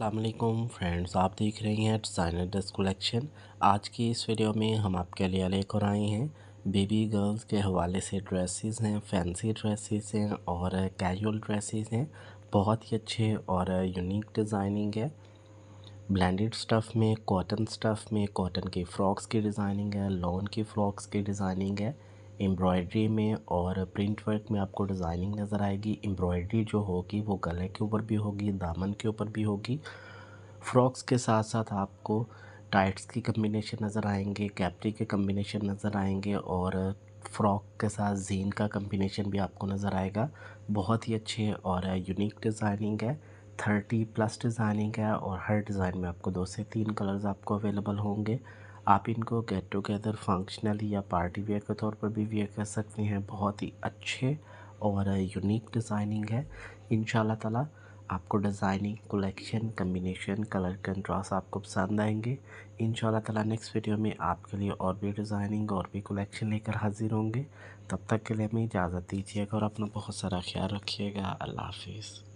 Aslam friends आप देख रहे हैं डिज़ाइनर ड्रेस कलेक्शन आज की इस वीडियो में हम आपके लिए लेकर आए हैं बेबी गर्ल्स के हवाले से ड्रेसेस हैं फैंसी ड्रेसेस हैं और कैजुअल ड्रेसेस हैं बहुत ही अच्छे और यूनिक डिज़ाइनिंग है ब्लेंडेड स्टफ़ में कॉटन स्टफ़ में कॉटन के फ़्रॉक्स की डिज़ाइनिंग है लॉन की फ़्रॉक्स की डिज़ाइनिंग है एम्ब्रॉयड्री में और प्रिंट वर्क में आपको डिज़ाइनिंग नज़र आएगी एम्ब्रॉयड्री जो होगी वो गले के ऊपर भी होगी दामन के ऊपर भी होगी फ्रॉक्स के साथ साथ आपको टाइट्स की कम्बिनेशन नज़र आएंगे कैप्री के कम्बिनेशन नज़र आएंगे और फ़्रॉक के साथ जीन का कम्बिनेशन भी आपको नज़र आएगा बहुत ही अच्छे और यूनिक डिज़ाइनिंग है थर्टी प्लस डिज़ाइनिंग है और हर डिज़ाइन में आपको दो से तीन कलर्स आपको अवेलेबल होंगे आप इनको गेट टुगेदर फंक्शनली या पार्टी वेयर के तौर पर भी वेयर कर सकते हैं बहुत ही अच्छे और यूनिक डिज़ाइनिंग है इन ताला आपको designing collection combination colour contrast आपको पसंद आएंगे इन ताला नेक्स्ट वीडियो में आपके लिए और भी डिज़ाइनिंग और भी कलेक्शन लेकर हाजिर होंगे तब तक के लिए हमें इजाज़त दीजिएगा और अपना बहुत सारा ख्याल रखिएगा अल्लाह हाफिज़